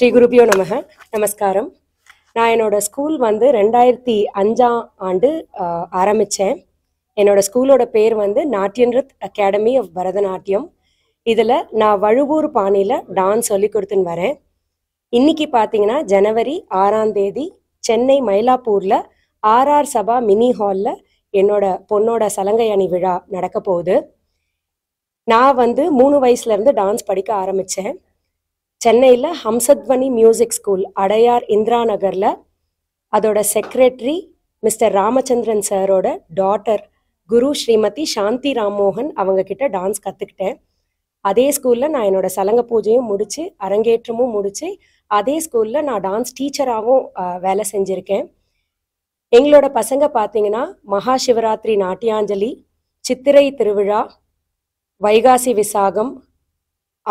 ஸ்ரீ குருபியோ நமக நமஸ்காரம் நான் என்னோட ஸ்கூல் வந்து ரெண்டாயிரத்தி அஞ்சாம் ஆண்டு ஆரம்பித்தேன் என்னோட ஸ்கூலோட பேர் வந்து நாட்டியன்ரத் அகாடமி ஆஃப் பரதநாட்டியம் இதில் நான் வழுவூர் பாணியில் டான்ஸ் சொல்லி கொடுத்துன்னு வரேன் இன்னைக்கு பார்த்தீங்கன்னா ஜனவரி ஆறாம் தேதி சென்னை மயிலாப்பூரில் ஆர்ஆர் சபா மினி ஹாலில் என்னோட பொண்ணோட சலங்கை அணி விழா நடக்க போகுது நான் வந்து மூணு வயசுலேருந்து டான்ஸ் படிக்க ஆரம்பித்தேன் சென்னையில் ஹம்சத்வனி மியூசிக் ஸ்கூல் அடையார் இந்திரா நகரில் அதோட செக்ரட்டரி மிஸ்டர் ராமச்சந்திரன் சாரோட டாட்டர் குரு ஸ்ரீமதி சாந்தி ராம்மோகன் அவங்க கிட்ட டான்ஸ் கற்றுக்கிட்டேன் அதே ஸ்கூலில் நான் என்னோட சலங்க பூஜையும் முடித்து அரங்கேற்றமும் முடித்து அதே ஸ்கூலில் நான் டான்ஸ் டீச்சராகவும் வேலை செஞ்சுருக்கேன் எங்களோட பசங்க பார்த்தீங்கன்னா மகா சிவராத்திரி நாட்டியாஞ்சலி சித்திரை திருவிழா வைகாசி விசாகம்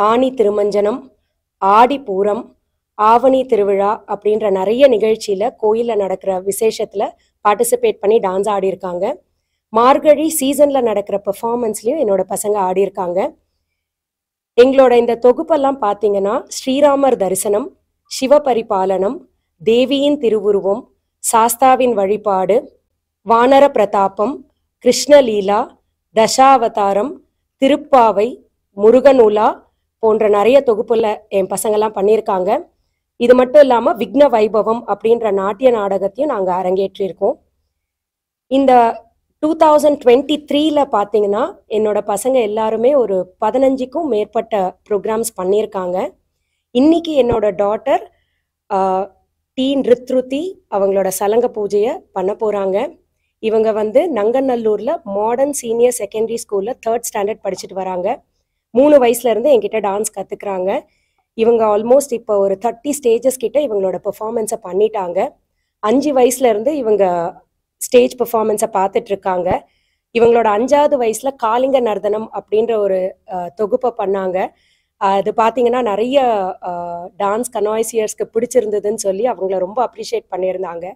ஆணி திருமஞ்சனம் ஆடிப்பூரம் ஆவணி திருவிழா அப்படின்ற நிறைய நிகழ்ச்சியில் கோயிலில் நடக்கிற விசேஷத்தில் பார்ட்டிசிபேட் பண்ணி டான்ஸ் ஆடியிருக்காங்க மார்கழி சீசனில் நடக்கிற பெர்ஃபார்மன்ஸ்லையும் என்னோட பசங்க ஆடியிருக்காங்க எங்களோட இந்த தொகுப்பெல்லாம் பார்த்தீங்கன்னா ஸ்ரீராமர் தரிசனம் சிவபரிபாலனம் தேவியின் திருவுருவம் சாஸ்தாவின் வழிபாடு வானர பிரதாபம் கிருஷ்ணலீலா தசாவதாரம் திருப்பாவை முருகனுலா போன்ற நிறைய தொகுப்பில் என் பசங்கள்லாம் பண்ணியிருக்காங்க இது மட்டும் இல்லாமல் விக்ன வைபவம் அப்படின்ற நாட்டிய நாடகத்தையும் நாங்கள் அரங்கேற்றிருக்கோம் இந்த டூ தௌசண்ட் டுவெண்ட்டி த்ரீல பார்த்தீங்கன்னா என்னோட பசங்க எல்லாருமே ஒரு பதினஞ்சுக்கும் மேற்பட்ட ப்ரோக்ராம்ஸ் பண்ணியிருக்காங்க இன்னைக்கு என்னோட டாட்டர் டி நிருத்ருதி அவங்களோட சலங்க பூஜையை பண்ண போகிறாங்க இவங்க வந்து நங்கநல்லூரில் மாடர்ன் சீனியர் செகண்டரி ஸ்கூலில் தேர்ட் ஸ்டாண்டர்ட் படிச்சுட்டு வராங்க மூணு இருந்து என்கிட்ட டான்ஸ் கற்றுக்குறாங்க இவங்க ஆல்மோஸ்ட் இப்போ ஒரு தேர்ட்டி ஸ்டேஜஸ் கிட்ட இவங்களோட பெர்ஃபார்மன்ஸை பண்ணிட்டாங்க அஞ்சு வயசுலேருந்து இவங்க ஸ்டேஜ் பெர்ஃபார்மன்ஸை பார்த்துட்ருக்காங்க இவங்களோட அஞ்சாவது வயசில் காலிங்க நர்தனம் அப்படின்ற ஒரு தொகுப்பை பண்ணாங்க அது பார்த்தீங்கன்னா நிறைய டான்ஸ் கனாய்சியர்ஸ்க்கு பிடிச்சிருந்ததுன்னு சொல்லி அவங்கள ரொம்ப அப்ரிஷியேட் பண்ணியிருந்தாங்க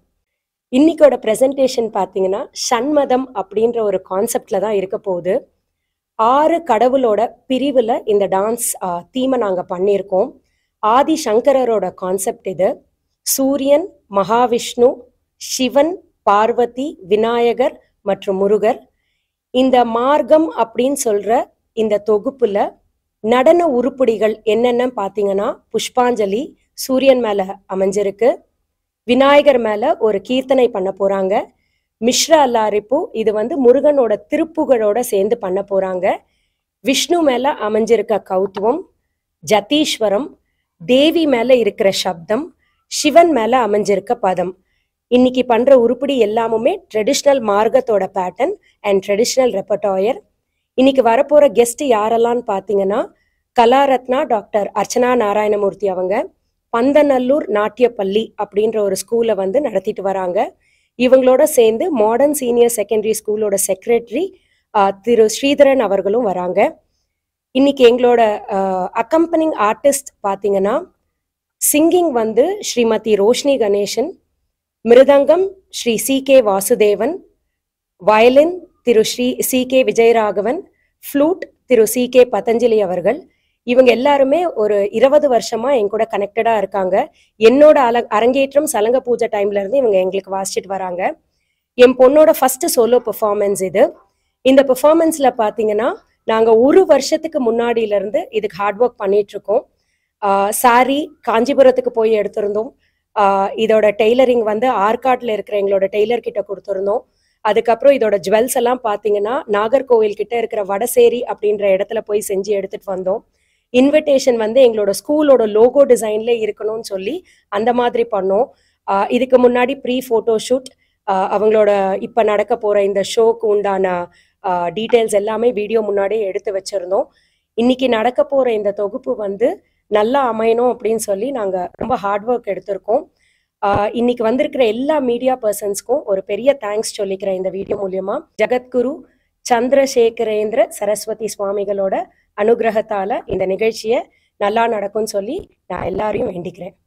இன்னைக்கோட ப்ரெசன்டேஷன் பார்த்தீங்கன்னா சண்மதம் அப்படின்ற ஒரு கான்செப்டில் தான் இருக்க போகுது ஆறு கடவுளோட பிரிவுல இந்த டான்ஸ் தீமை நாங்க பண்ணியிருக்கோம் ஆதி சங்கரரோட கான்செப்ட் இது சூரியன் மகாவிஷ்ணு சிவன் பார்வதி விநாயகர் மற்றும் முருகர் இந்த மார்க்கம் அப்படின்னு சொல்ற இந்த தொகுப்புல நடன உருப்படிகள் என்னென்ன பார்த்தீங்கன்னா புஷ்பாஞ்சலி சூரியன் மேல அமைஞ்சிருக்கு விநாயகர் மேல ஒரு கீர்த்தனை பண்ண போறாங்க மிஸ்ரா அல்லாரிப்பு இது வந்து முருகனோட திருப்புகளோட சேர்ந்து பண்ண போறாங்க விஷ்ணு மேல அமைஞ்சிருக்க கௌத்துவம் ஜதீஸ்வரம் தேவி மேல இருக்கிற சப்தம் சிவன் மேல அமைஞ்சிருக்க பதம் இன்னைக்கு பண்ற உருப்படி எல்லாமுமே ட்ரெடிஷ்னல் மார்க்கத்தோட பேட்டர்ன் அண்ட் ட்ரெடிஷ்னல் ரெப்பர்டாயர் இன்னைக்கு வரப்போற கெஸ்ட் யாரெல்லாம் பாத்தீங்கன்னா கலாரத்னா டாக்டர் அர்ச்சனா நாராயணமூர்த்தி அவங்க பந்தநல்லூர் நாட்டியப்பள்ளி அப்படின்ற ஒரு ஸ்கூலை வந்து நடத்திட்டு வராங்க இவங்களோட சேர்ந்து மாடர்ன் சீனியர் செகண்டரி ஸ்கூலோட செக்ரட்டரி திரு ஸ்ரீதரன் அவர்களும் வராங்க இன்னைக்கு எங்களோட அக்கம்பனிங் ஆர்டிஸ்ட் பார்த்தீங்கன்னா சிங்கிங் வந்து Shrimati Roshini Ganesan mridangam Shri C K Vasudevan violin Thiru Shri C K Vijayaraghavan flute Thiru C K Patanjali அவர்கள் இவங்க எல்லாருமே ஒரு இருபது வருஷமா என் கூட கனெக்டடா இருக்காங்க என்னோட அல அரங்கேற்றம் சலங்க பூஜை டைம்ல இருந்து இவங்க எங்களுக்கு வாசிச்சுட்டு வராங்க என் பொண்ணோட ஃபர்ஸ்ட் சோலோ பெர்ஃபார்மன்ஸ் இது இந்த பெர்ஃபார்மன்ஸ்ல பாத்தீங்கன்னா நாங்க ஒரு வருஷத்துக்கு முன்னாடியில இருந்து இதுக்கு ஹார்ட் ஒர்க் பண்ணிட்டு இருக்கோம் சாரி காஞ்சிபுரத்துக்கு போய் எடுத்திருந்தோம் இதோட டெய்லரிங் வந்து ஆற்காட்டில் இருக்கிற எங்களோட டெய்லர் கிட்ட கொடுத்துருந்தோம் அதுக்கப்புறம் இதோட ஜுவல்ஸ் எல்லாம் பார்த்தீங்கன்னா நாகர்கோவில் கிட்ட இருக்கிற வடசேரி அப்படின்ற இடத்துல போய் செஞ்சு எடுத்துட்டு வந்தோம் இன்விடேஷன் வந்து எங்களோட ஸ்கூலோட லோகோ டிசைன்ல இருக்கணும்னு சொல்லி அந்த மாதிரி பண்ணோம் இதுக்கு முன்னாடி ப்ரீ ஃபோட்டோ ஷூட் அவங்களோட இப்போ நடக்க போற இந்த ஷோக்கு உண்டான டீட்டெயில்ஸ் எல்லாமே வீடியோ முன்னாடியே எடுத்து வச்சிருந்தோம் இன்னைக்கு நடக்க போற இந்த தொகுப்பு வந்து நல்லா அமையணும் அப்படின்னு சொல்லி நாங்கள் ரொம்ப ஹார்ட் ஒர்க் எடுத்திருக்கோம் இன்னைக்கு வந்திருக்கிற எல்லா மீடியா பர்சன்ஸ்க்கும் ஒரு பெரிய தேங்க்ஸ் சொல்லிக்கிறேன் இந்த வீடியோ மூலியமா ஜெகத்குரு சந்திரசேகரேந்திர சரஸ்வதி சுவாமிகளோட அனுகிரகத்தால இந்த நிகழ்ச்சியை நல்லா நடக்கும்னு சொல்லி நான் எல்லாரையும் வேண்டிக்கிறேன்